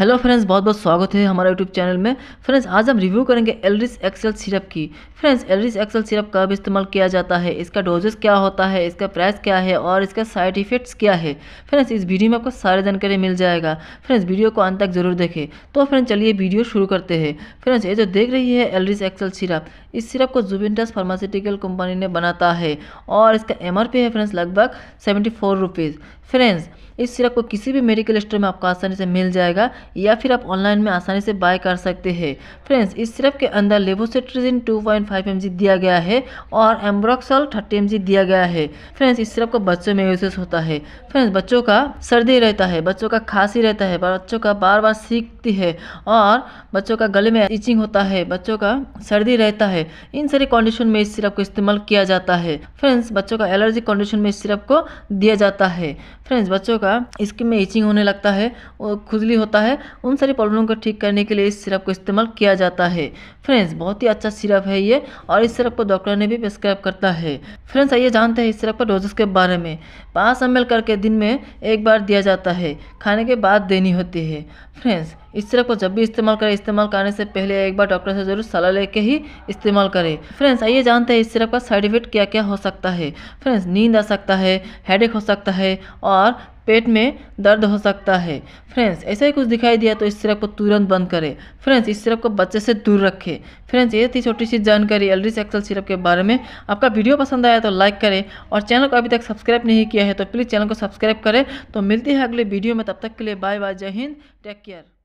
hello friends बहुत बहुत स्वागत है हमारे यूट्यूब चैनल में फ्रेंड्स आज हम रिव्यू करेंगे एलरिस एक्सेल सिरप की फ्रेंड्स एलरिस एक्सेल सिरप कब इस्तेमाल किया जाता है इसका डोजेस क्या होता है इसका प्राइस क्या है और इसका साइड इफेक्ट्स क्या है फ्रेंड्स इस वीडियो में आपको सारी जानकारी मिल जाएगा फ्रेंड्स वीडियो को अंत तक जरूर देखें तो फ्रेंड्स चलिए वीडियो शुरू करते हैं फ्रेंड्स ये जो देख रही है एलरिस एक्सेल सिरप इस सिरप को जुबिनटस फार्मास्यूटिकल कंपनी ने बनाता है और इसका एम है फ्रेंड्स लगभग सेवेंटी फोर फ्रेंड्स इस सिरप को किसी भी मेडिकल स्टोर में आपको आसानी से मिल जाएगा या फिर आप ऑनलाइन में आसानी से बाय कर सकते हैं फ्रेंड्स इस सिरप के अंदर लेवोसेट्रिजिन 2.5 पॉइंट दिया गया है और एम्ब्रोक्सॉल 30 एम दिया गया है फ्रेंड्स इस सिरप को बच्चों में यूसेस होता है फ्रेंड्स बच्चों का सर्दी रहता है बच्चों का खांसी रहता है बच्चों का बार बार सीखती है और बच्चों का गले में इचिंग होता है बच्चों का सर्दी रहता है इन सारी कंडीशन में इस सिरप को इस्तेमाल किया जाता है फ्रेंड्स बच्चों का एलर्जी कंडीशन में इस सिरप को दिया जाता है फ्रेंड्स बच्चों का का स्किन में इचिंग होने लगता है और खुजली होता है उन सारी प्रॉब्लम को ठीक करने के लिए इस सिरप को इस्तेमाल किया जाता है फ्रेंड्स बहुत ही अच्छा सिरप है ये और इस सिरप को डॉक्टर ने भी प्रेस्क्राइब करता है फ्रेंड्स आइए जानते हैं इस सिरप का डोजेस के बारे में पाँच एम करके दिन में एक बार दिया जाता है खाने के बाद देनी होती है फ्रेंड्स इस सिरप को जब भी इस्तेमाल करें इस्तेमाल करने से पहले एक बार डॉक्टर से जरूर सलाह लेके ही इस्तेमाल करें फ्रेंड्स आइए जानते हैं इस सिरप का साइड इफेक्ट क्या क्या हो सकता है फ्रेंड्स नींद आ सकता है एक हो सकता है और पेट में दर्द हो सकता है फ्रेंड्स ऐसा ही कुछ दिखाई दिया तो इस सिरप को तुरंत बंद करें फ्रेंड्स इस सिरप को बच्चे से दूर रखें फ्रेंड्स ये थी छोटी सी जानकारी एलरिस एक्सल सिरप के बारे में आपका वीडियो पसंद आया तो लाइक करें और चैनल को अभी तक सब्सक्राइब नहीं किया है तो प्लीज़ चैनल को सब्सक्राइब करें तो मिलती है अगले वीडियो में तब तक के लिए बाय बाय जय हिंद टेक केयर